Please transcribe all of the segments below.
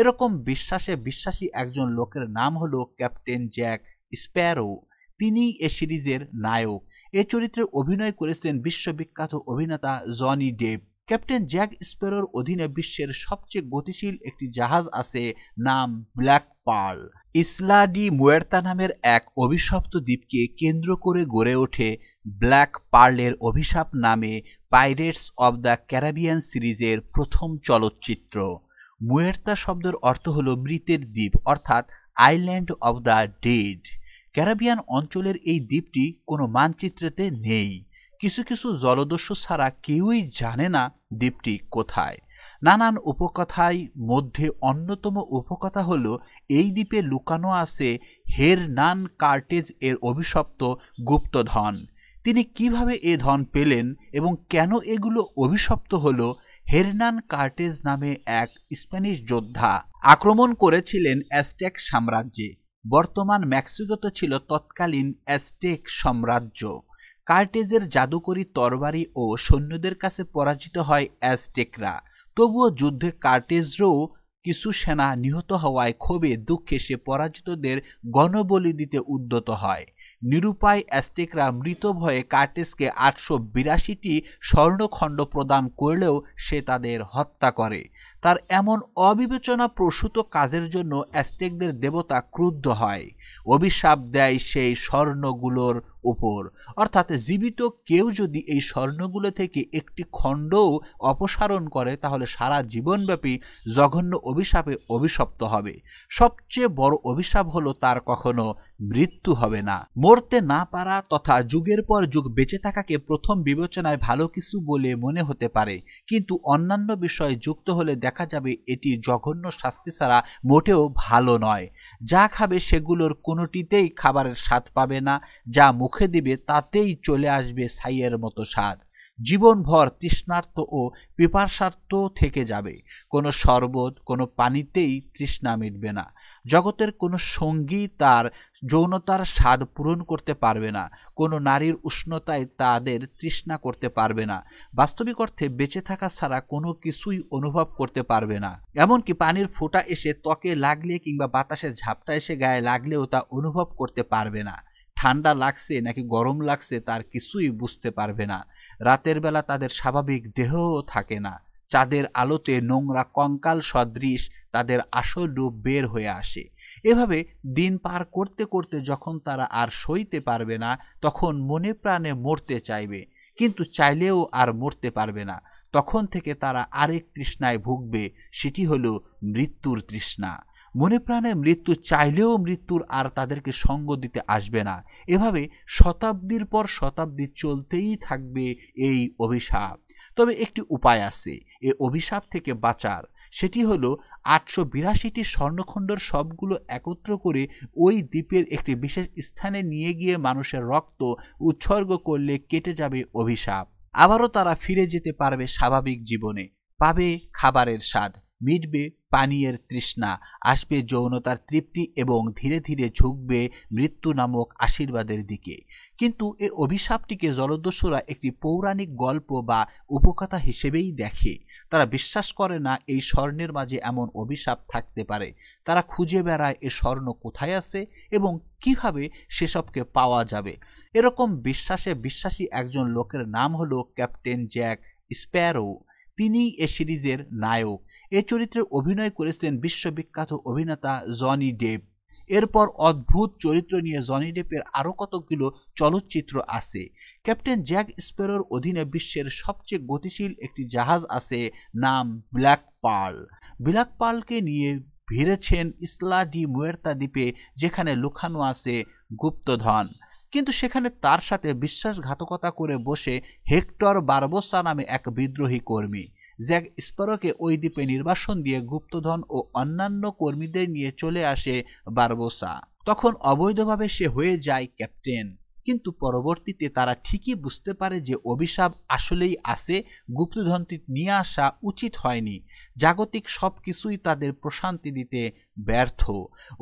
এরকম বিশ্বাসে বিশ্বাসী একজন লোকের নাম হলো ক্যাপ্টেন জ্যাক স্প্যারো তিনি এ সিরিজের নায়ক এ চরিত্রে অভিনয় করেছিলেন বিশ্ববিখ্যাত অভিনেতা জনি ডেভ ক্যাপ্টেন জ্যাক স্প্যারোর অধীনে বিশ্বের সবচেয়ে গতিশীল একটি জাহাজ আছে নাম Black Pearl Isla de Muerta নামের এক অভিশপ্ত দ্বীপকে কেন্দ্র করে গড়ে ওঠে ব্ল্যাক পার্লের অভিশাপ নামে পাইরেটস অব দ্য ক্যারাবিয়ান সিরিজের প্রথম চলচ্চিত্র মুয়ের্তা শব্দের অর্থ হল মৃতের দ্বীপ অর্থাৎ island of the dead Caribbean অঞ্চলের এই দ্বীপটি কোনো মানচিত্রেতে নেই কিছু কিছু জলদস্যু ছাড়া কেউই জানে না দ্বীপটি কোথায় নানান উপকথায় মধ্যে অন্যতম উপকথা হল এই দ্বীপে লুকানো আছে হেরনান কার্টেজ এর অভিশপ্ত গুপ্তধন তিনি কিভাবে এ ধন পেলেন এবং কেন এগুলো অভিশপ্ত হলো হেরনান কার্টেজ নামে এক স্প্যানিশ যোদ্ধা আক্রমণ করেছিলেন অ্যাস্টেক সাম্রাজ্যে বর্তমান মেক্সিকোতে ছিল তৎকালীন অ্যাস্টেক সাম্রাজ্য কার্টেজের জাদুকরী তরবারি ও সৈন্যদের কাছে পরাজিত হয় অ্যাস্টেকরা তবুও যুদ্ধে কার্টেজরও কিছু সেনা নিহত হওয়ায় ক্ষোভে দুঃখে সে পরাজিতদের গণবলি দিতে উদ্যত হয় নিরুপায় অ্যাস্টেকরা মৃত ভয়ে কার্টিসকে আটশো বিরাশিটি স্বর্ণখণ্ড প্রদান করলেও সে তাদের হত্যা করে তার এমন অবিবেচনা প্রসূত কাজের জন্য অ্যাস্টেকদের দেবতা ক্রুদ্ধ হয় অভিশাপ দেয় সেই স্বর্ণগুলোর উপর অর্থাৎ জীবিত কেউ যদি এই স্বর্ণগুলো থেকে একটি খণ্ডও অপসারণ করে তাহলে সারা জীবনব্যাপী জঘন্য অভিশাপে অভিশপ্ত হবে সবচেয়ে বড় অভিশাপ হলো তার কখনো মৃত্যু হবে না মরতে না পারা তথা যুগের পর যুগ বেঁচে থাকাকে প্রথম বিবেচনায় ভালো কিছু বলে মনে হতে পারে কিন্তু অন্যান্য বিষয়ে যুক্ত হলে দেখা যাবে এটি জঘন্য শাস্তি ছাড়া মোটেও ভালো নয় যা খাবে সেগুলোর কোনোটিতেই খাবারের স্বাদ পাবে না যা মুখ মুখে দিবে তাতেই চলে আসবে ছাইয়ের মতো স্বাদ জীবনভর তৃষ্ণার্থ ও পিপাসার্থ থেকে যাবে কোনো শরবত কোনো পানিতেই তৃষ্ণা মিটবে না জগতের কোনো সঙ্গী তার যৌনতার স্বাদ পূরণ করতে পারবে না কোনো নারীর উষ্ণতায় তাদের তৃষ্ণা করতে পারবে না বাস্তবিক অর্থে বেঁচে থাকা ছাড়া কোনো কিছুই অনুভব করতে পারবে না এমনকি পানির ফোঁটা এসে ত্বকে লাগলে কিংবা বাতাসের ঝাপটা এসে গায়ে লাগলেও তা অনুভব করতে পারবে না ঠান্ডা লাগছে নাকি গরম লাগছে তার কিছুই বুঝতে পারবে না রাতের বেলা তাদের স্বাভাবিক দেহও থাকে না চাঁদের আলোতে নোংরা কঙ্কাল সদৃশ তাদের আসল রূপ বের হয়ে আসে এভাবে দিন পার করতে করতে যখন তারা আর সইতে পারবে না তখন মনে প্রাণে মরতে চাইবে কিন্তু চাইলেও আর মরতে পারবে না তখন থেকে তারা আরেক তৃষ্ণায় ভুগবে সেটি হলো মৃত্যুর তৃষ্ণা মনে প্রাণে মৃত্যু চাইলেও মৃত্যুর আর তাদেরকে সঙ্গ দিতে আসবে না এভাবে শতাব্দীর পর শতাব্দী চলতেই থাকবে এই অভিশাপ তবে একটি উপায় আছে এ অভিশাপ থেকে বাঁচার সেটি হলো আটশো বিরাশিটি স্বর্ণখণ্ডর সবগুলো একত্র করে ওই দ্বীপের একটি বিশেষ স্থানে নিয়ে গিয়ে মানুষের রক্ত উৎসর্গ করলে কেটে যাবে অভিশাপ আবারও তারা ফিরে যেতে পারবে স্বাভাবিক জীবনে পাবে খাবারের স্বাদ মিটবে পানীয়ের তৃষ্ণা আসবে যৌনতার তৃপ্তি এবং ধীরে ধীরে ঝুঁকবে মৃত্যু নামক আশীর্বাদের দিকে কিন্তু এ অভিশাপটিকে জলদস্যুরা একটি পৌরাণিক গল্প বা উপকথা হিসেবেই দেখে তারা বিশ্বাস করে না এই স্বর্ণের মাঝে এমন অভিশাপ থাকতে পারে তারা খুঁজে বেড়ায় এ স্বর্ণ কোথায় আছে এবং কিভাবে সেসবকে পাওয়া যাবে এরকম বিশ্বাসে বিশ্বাসী একজন লোকের নাম হলো ক্যাপ্টেন জ্যাক স্প্যারো তিনিই এ সিরিজের নায়ক এ চরিত্রে অভিনয় করেছেন বিশ্ববিখ্যাত অভিনেতা জনি ডেপ এরপর অদ্ভুত চরিত্র নিয়ে জনি ডেপের আরও কতগুলো চলচ্চিত্র আছে ক্যাপ্টেন জ্যাক স্পেরোর অধীনে বিশ্বের সবচেয়ে গতিশীল একটি জাহাজ আছে নাম ব্ল্যাক পার্ল ব্ল্যাক পার্লকে নিয়ে ভিড়েছেন ইসলা ডি মুয়ের্তা দ্বীপে যেখানে লুকানো আছে গুপ্তধন কিন্তু সেখানে তার সাথে বিশ্বাসঘাতকতা করে বসে হেক্টর বারবোসা নামে এক বিদ্রোহী কর্মী জ্যাক স্পারোকে ওই দ্বীপে নির্বাসন দিয়ে গুপ্তধন ও অন্যান্য কর্মীদের নিয়ে চলে আসে বারবোসা তখন অবৈধভাবে সে হয়ে যায় ক্যাপ্টেন কিন্তু পরবর্তীতে তারা ঠিকই বুঝতে পারে যে অভিশাপ আসলেই আছে গুপ্তধনটি নিয়ে আসা উচিত হয়নি জাগতিক সব কিছুই তাদের প্রশান্তি দিতে ব্যর্থ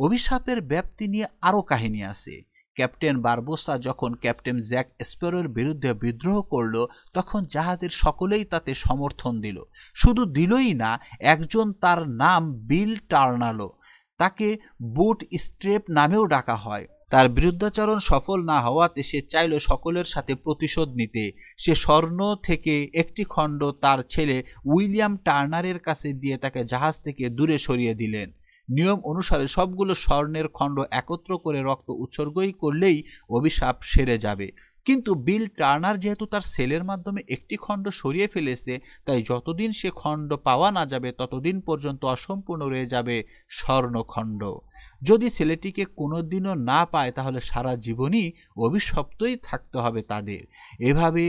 অভিশাপের ব্যাপ্তি নিয়ে আরও কাহিনী আছে ক্যাপ্টেন বারবোসা যখন ক্যাপ্টেন জ্যাক স্পেরোর বিরুদ্ধে বিদ্রোহ করল তখন জাহাজের সকলেই তাতে সমর্থন দিল শুধু দিলই না একজন তার নাম বিল টার্নালো তাকে বুট স্ট্রেপ নামেও ডাকা হয় তার বিরুদ্ধাচরণ সফল না হওয়াতে সে চাইল সকলের সাথে প্রতিশোধ নিতে সে স্বর্ণ থেকে একটি খণ্ড তার ছেলে উইলিয়াম টার্নারের কাছে দিয়ে তাকে জাহাজ থেকে দূরে সরিয়ে দিলেন নিয়ম অনুসারে সবগুলো স্বর্ণের খণ্ড একত্র করে রক্ত উৎসর্গই করলেই অভিশাপ সেরে যাবে কিন্তু বিল টার্নার যেহেতু তার সেলের মাধ্যমে একটি খণ্ড সরিয়ে ফেলেছে তাই যতদিন সে খণ্ড পাওয়া না যাবে ততদিন পর্যন্ত অসম্পূর্ণ রয়ে যাবে স্বর্ণখণ্ড যদি ছেলেটিকে কোনোদিনও না পায় তাহলে সারা জীবনই অভিশপ্তই থাকতে হবে তাদের এভাবে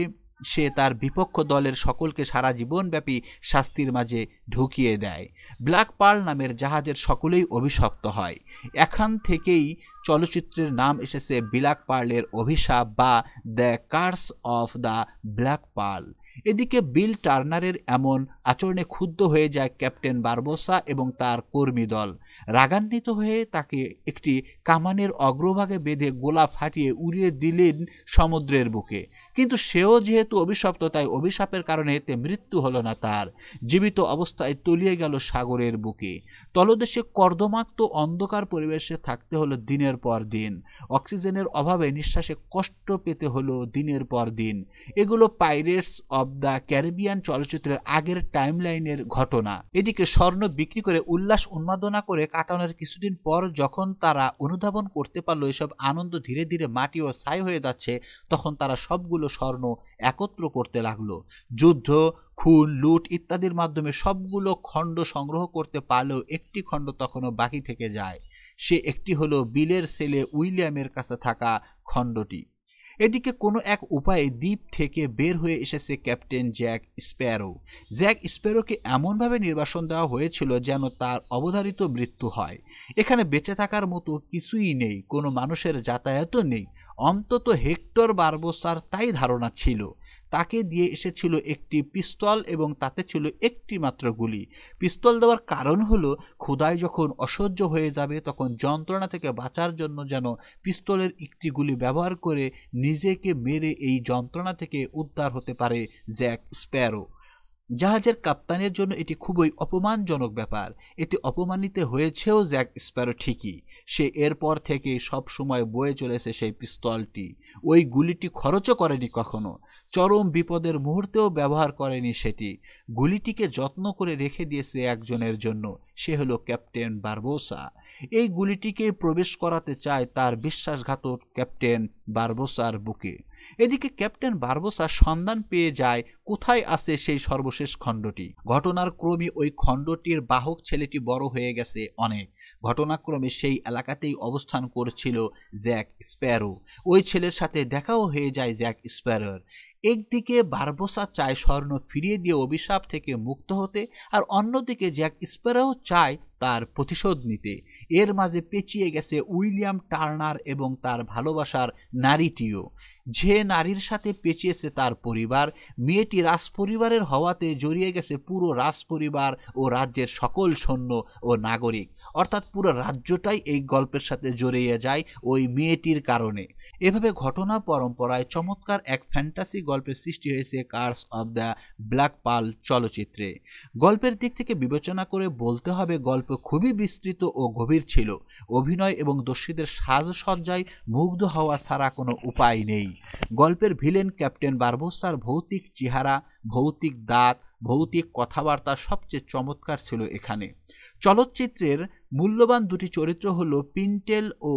সে তার বিপক্ষ দলের সকলকে সারা জীবনব্যাপী শাস্তির মাঝে ঢুকিয়ে দেয় ব্ল্যাক পার্ল নামের জাহাজের সকলেই অভিশপ্ত হয় এখান থেকেই চলচ্চিত্রের নাম এসেছে ব্ল্যাক পার্লের অভিশাপ বা the curse of the Black Pearl এদিকে বিল টার্নারের এমন আচরণে ক্ষুব্ধ হয়ে যায় ক্যাপ্টেন বারবোসা এবং তার কর্মী দল রাগান্বিত হয়ে তাকে একটি কামানের অগ্রভাগে বেঁধে গোলা ফাটিয়ে উড়িয়ে দিলেন সমুদ্রের বুকে কিন্তু সেও যেহেতু অভিশপ্ত তাই অভিশাপের কারণে এতে মৃত্যু হলো না তার জীবিত অবস্থায় তলিয়ে গেল সাগরের বুকে তলদেশে কর্দমাক্ত অন্ধকার পরিবেশে থাকতে হলো দিনের পর দিন অক্সিজেনের অভাবে নিঃশ্বাসে কষ্ট পেতে হলো দিনের পর দিন এগুলো পাইরেটস অব দ্য ক্যারিবিয়ান চলচ্চিত্রের আগের টাইমলাইনের ঘটনা এদিকে স্বর্ণ বিক্রি করে উল্লাস উন্মাদনা করে কাটানোর কিছুদিন পর যখন তারা অনুধাবন করতে পারলো এসব আনন্দ ধীরে ধীরে মাটি ও ছাই হয়ে যাচ্ছে তখন তারা সবগুলো স্বর্ণ একত্র করতে লাগলো যুদ্ধ খুন লুট ইত্যাদির মাধ্যমে সবগুলো খণ্ড সংগ্রহ করতে পারলেও একটি খণ্ড তখনও বাকি থেকে যায় সে একটি হলো বিলের সেলে উইলিয়ামের কাছে থাকা খণ্ডটি এদিকে কোনো এক উপায়ে দ্বীপ থেকে বের হয়ে এসেছে ক্যাপ্টেন জ্যাক স্প্যারো জ্যাক স্প্যারোকে এমনভাবে নির্বাসন দেওয়া হয়েছিল যেন তার অবধারিত মৃত্যু হয় এখানে বেঁচে থাকার মতো কিছুই নেই কোনো মানুষের যাতায়াতও নেই অন্তত হেক্টর বার্বোসার তাই ধারণা ছিল তাকে দিয়ে এসেছিল একটি পিস্তল এবং তাতে ছিল একটি মাত্র গুলি পিস্তল দেওয়ার কারণ হলো খোদাই যখন অসহ্য হয়ে যাবে তখন যন্ত্রণা থেকে বাঁচার জন্য যেন পিস্তলের একটি গুলি ব্যবহার করে নিজেকে মেরে এই যন্ত্রণা থেকে উদ্ধার হতে পারে জ্যাক স্প্যারো জাহাজের কাপ্তানের জন্য এটি খুবই অপমানজনক ব্যাপার এতে অপমানিত হয়েছেও জ্যাক স্প্যারো ঠিকই সে এরপর থেকে সব সময় বয়ে চলেছে সেই পিস্তলটি ওই গুলিটি খরচও করেনি কখনো চরম বিপদের মুহূর্তেও ব্যবহার করেনি সেটি গুলিটিকে যত্ন করে রেখে দিয়েছে একজনের জন্য সে হলো ক্যাপ্টেন বারবোসা এই গুলিটিকে প্রবেশ করাতে চায় তার বিশ্বাসঘাতক ক্যাপ্টেন বারবোসার বুকে এদিকে ক্যাপ্টেন বারবোসা সন্ধান পেয়ে যায় কোথায় আছে সেই সর্বশেষ খণ্ডটি ঘটনার ক্রমে ওই খণ্ডটির বাহক ছেলেটি বড় হয়ে গেছে অনেক ঘটনাক্রমে সেই এলাকাতেই অবস্থান করছিল জ্যাক স্প্যারো ওই ছেলের সাথে দেখাও হয়ে যায় জ্যাক স্প্যারোর একদিকে বারবোসা চায় স্বর্ণ ফিরিয়ে দিয়ে অভিশাপ থেকে মুক্ত হতে আর অন্যদিকে জ্যাক স্প্যারো চায় তার প্রতিশোধ নিতে এর মাঝে পেঁচিয়ে গেছে উইলিয়াম টার্নার এবং তার ভালোবাসার নারীটিও যে নারীর সাথে পেঁচিয়েছে তার পরিবার মেয়েটি রাজপরিবারের হওয়াতে জড়িয়ে গেছে পুরো রাজপরিবার ও রাজ্যের সকল সৈন্য ও নাগরিক অর্থাৎ পুরো রাজ্যটাই এই গল্পের সাথে জড়িয়ে যায় ওই মেয়েটির কারণে এভাবে ঘটনা পরম্পরায় চমৎকার এক ফ্যান্টাসি গল্পের সৃষ্টি হয়েছে curse of the Black Pearl চলচ্চিত্রে গল্পের দিক থেকে বিবেচনা করে বলতে হবে গল্প খুবই বিস্তৃত ও গভীর ছিল অভিনয় এবং দর্শীদের সাজসজ্জায় মুগ্ধ হওয়া ছাড়া কোনো উপায় নেই গল্পের ভিলেন ক্যাপ্টেন বারবোসার ভৌতিক চেহারা ভৌতিক দাঁত ভৌতিক কথাবার্তা সবচেয়ে চমৎকার ছিল এখানে চলচ্চিত্রের মূল্যবান দুটি চরিত্র হল পিন্টেল ও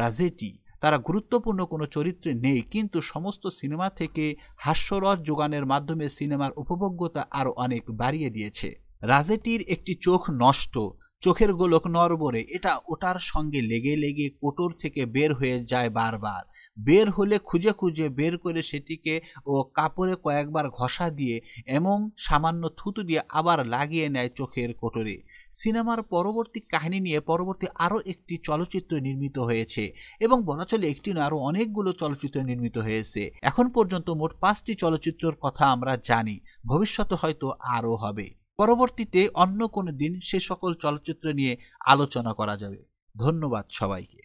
রাজেটি তারা গুরুত্বপূর্ণ কোনো চরিত্রে নেই কিন্তু সমস্ত সিনেমা থেকে হাস্যরস যোগানের মাধ্যমে সিনেমার উপভোগ্যতা আরও অনেক বাড়িয়ে দিয়েছে রাজেটির একটি চোখ নষ্ট চোখের গোলক নরবরে এটা ওটার সঙ্গে লেগে লেগে কোটর থেকে বের হয়ে যায় বারবার বের হলে খুঁজে খুঁজে বের করে সেটিকে ও কাপড়ে কয়েকবার ঘষা দিয়ে এবং সামান্য থুতু দিয়ে আবার লাগিয়ে নেয় চোখের কোটরে সিনেমার পরবর্তী কাহিনী নিয়ে পরবর্তী আরও একটি চলচ্চিত্র নির্মিত হয়েছে এবং বলা চলে একটি না আরও অনেকগুলো চলচ্চিত্র নির্মিত হয়েছে এখন পর্যন্ত মোট পাঁচটি চলচ্চিত্রের কথা আমরা জানি ভবিষ্যতে হয়তো আরও হবে পরবর্তীতে অন্য কোনো দিন সে সকল চলচ্চিত্র নিয়ে আলোচনা করা যাবে ধন্যবাদ সবাইকে